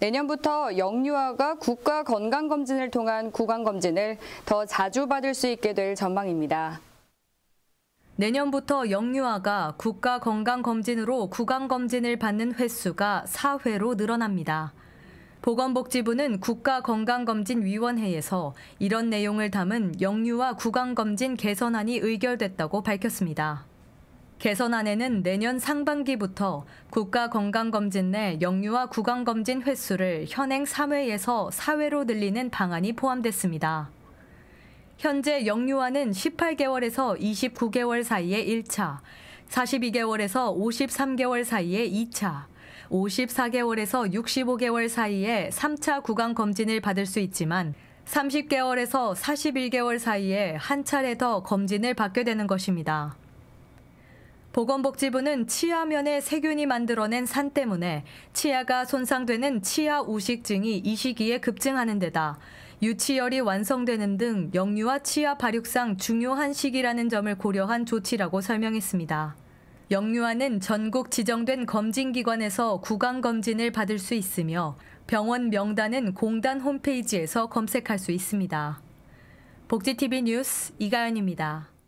내년부터 영유아가 국가 건강검진을 통한 구강검진을 더 자주 받을 수 있게 될 전망입니다. 내년부터 영유아가 국가 건강검진으로 구강검진을 받는 횟수가 4회로 늘어납니다. 보건복지부는 국가건강검진위원회에서 이런 내용을 담은 영유아 구강검진 개선안이 의결됐다고 밝혔습니다. 개선안에는 내년 상반기부터 국가건강검진 내 영유아 구강검진 횟수를 현행 3회에서 4회로 늘리는 방안이 포함됐습니다. 현재 영유아는 18개월에서 29개월 사이에 1차, 42개월에서 53개월 사이에 2차, 54개월에서 65개월 사이에 3차 구강 검진을 받을 수 있지만 30개월에서 41개월 사이에 한 차례 더 검진을 받게 되는 것입니다. 보건복지부는 치아면에 세균이 만들어낸 산 때문에 치아가 손상되는 치아 우식증이 이 시기에 급증하는 데다 유치열이 완성되는 등 영유아 치아 발육상 중요한 시기라는 점을 고려한 조치라고 설명했습니다. 영유아는 전국 지정된 검진기관에서 구강검진을 받을 수 있으며 병원 명단은 공단 홈페이지에서 검색할 수 있습니다. 복지TV 뉴스 이가연입니다.